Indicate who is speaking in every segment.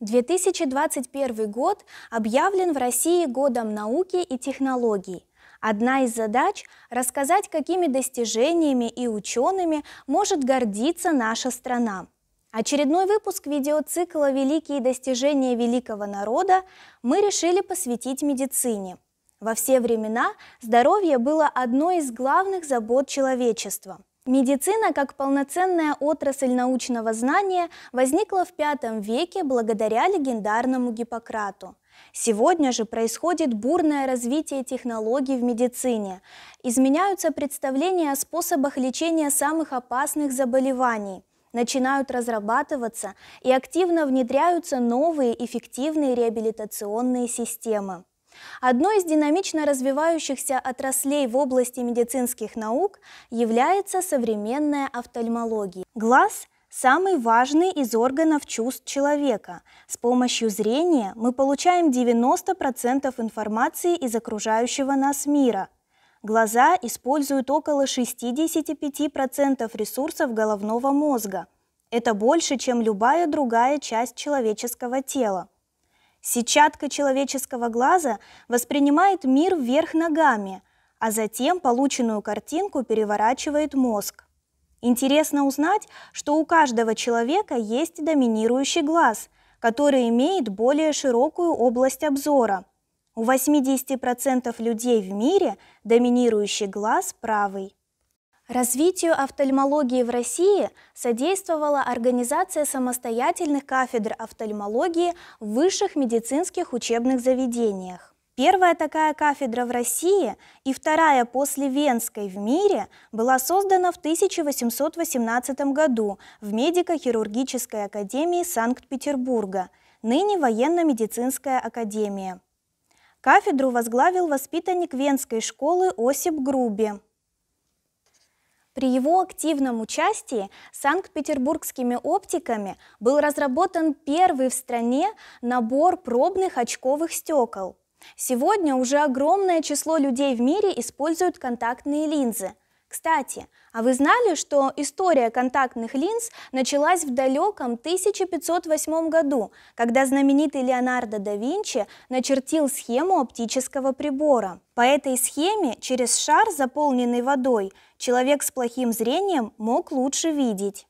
Speaker 1: 2021 год объявлен в России годом науки и технологий. Одна из задач – рассказать, какими достижениями и учеными может гордиться наша страна. Очередной выпуск видеоцикла «Великие достижения великого народа» мы решили посвятить медицине. Во все времена здоровье было одной из главных забот человечества – Медицина как полноценная отрасль научного знания возникла в V веке благодаря легендарному Гиппократу. Сегодня же происходит бурное развитие технологий в медицине. Изменяются представления о способах лечения самых опасных заболеваний. Начинают разрабатываться и активно внедряются новые эффективные реабилитационные системы. Одной из динамично развивающихся отраслей в области медицинских наук является современная офтальмология. Глаз – самый важный из органов чувств человека. С помощью зрения мы получаем 90% информации из окружающего нас мира. Глаза используют около 65% ресурсов головного мозга. Это больше, чем любая другая часть человеческого тела. Сетчатка человеческого глаза воспринимает мир вверх ногами, а затем полученную картинку переворачивает мозг. Интересно узнать, что у каждого человека есть доминирующий глаз, который имеет более широкую область обзора. У 80% людей в мире доминирующий глаз правый. Развитию офтальмологии в России содействовала организация самостоятельных кафедр офтальмологии в высших медицинских учебных заведениях. Первая такая кафедра в России и вторая после Венской в мире была создана в 1818 году в медико-хирургической академии Санкт-Петербурга, ныне военно-медицинская академия. Кафедру возглавил воспитанник Венской школы Осип Груби. При его активном участии санкт-петербургскими оптиками был разработан первый в стране набор пробных очковых стекол. Сегодня уже огромное число людей в мире используют контактные линзы – кстати, а вы знали, что история контактных линз началась в далеком 1508 году, когда знаменитый Леонардо да Винчи начертил схему оптического прибора? По этой схеме через шар, заполненный водой, человек с плохим зрением мог лучше видеть.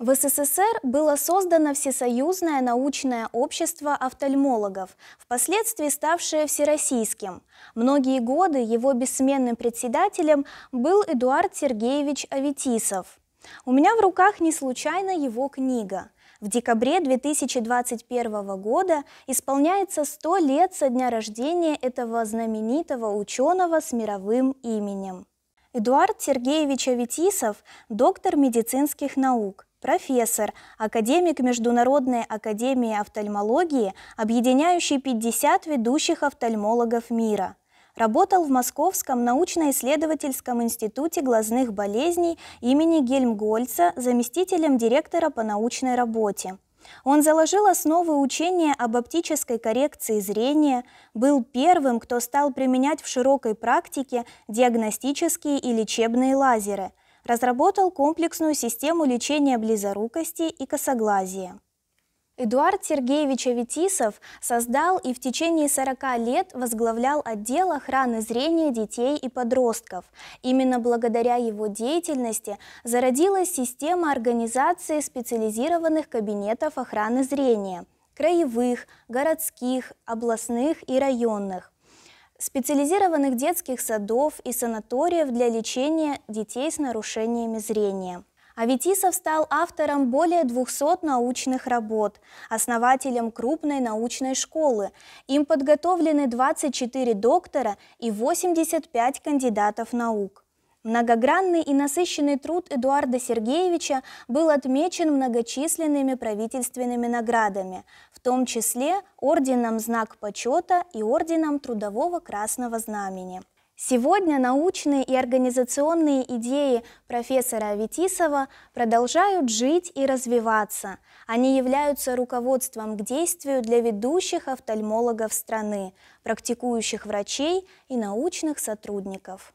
Speaker 1: В СССР было создано Всесоюзное научное общество офтальмологов, впоследствии ставшее всероссийским. Многие годы его бессменным председателем был Эдуард Сергеевич Аветисов. У меня в руках не случайно его книга. В декабре 2021 года исполняется 100 лет со дня рождения этого знаменитого ученого с мировым именем. Эдуард Сергеевич Аветисов – доктор медицинских наук, профессор, академик Международной академии офтальмологии, объединяющий 50 ведущих офтальмологов мира. Работал в Московском научно-исследовательском институте глазных болезней имени Гельмгольца заместителем директора по научной работе. Он заложил основы учения об оптической коррекции зрения, был первым, кто стал применять в широкой практике диагностические и лечебные лазеры – разработал комплексную систему лечения близорукости и косоглазия. Эдуард Сергеевич Аветисов создал и в течение 40 лет возглавлял отдел охраны зрения детей и подростков. Именно благодаря его деятельности зародилась система организации специализированных кабинетов охраны зрения – краевых, городских, областных и районных специализированных детских садов и санаториев для лечения детей с нарушениями зрения. Аветисов стал автором более 200 научных работ, основателем крупной научной школы. Им подготовлены 24 доктора и 85 кандидатов наук. Многогранный и насыщенный труд Эдуарда Сергеевича был отмечен многочисленными правительственными наградами, в том числе орденом «Знак почета» и орденом Трудового Красного Знамени. Сегодня научные и организационные идеи профессора Витисова продолжают жить и развиваться. Они являются руководством к действию для ведущих офтальмологов страны, практикующих врачей и научных сотрудников.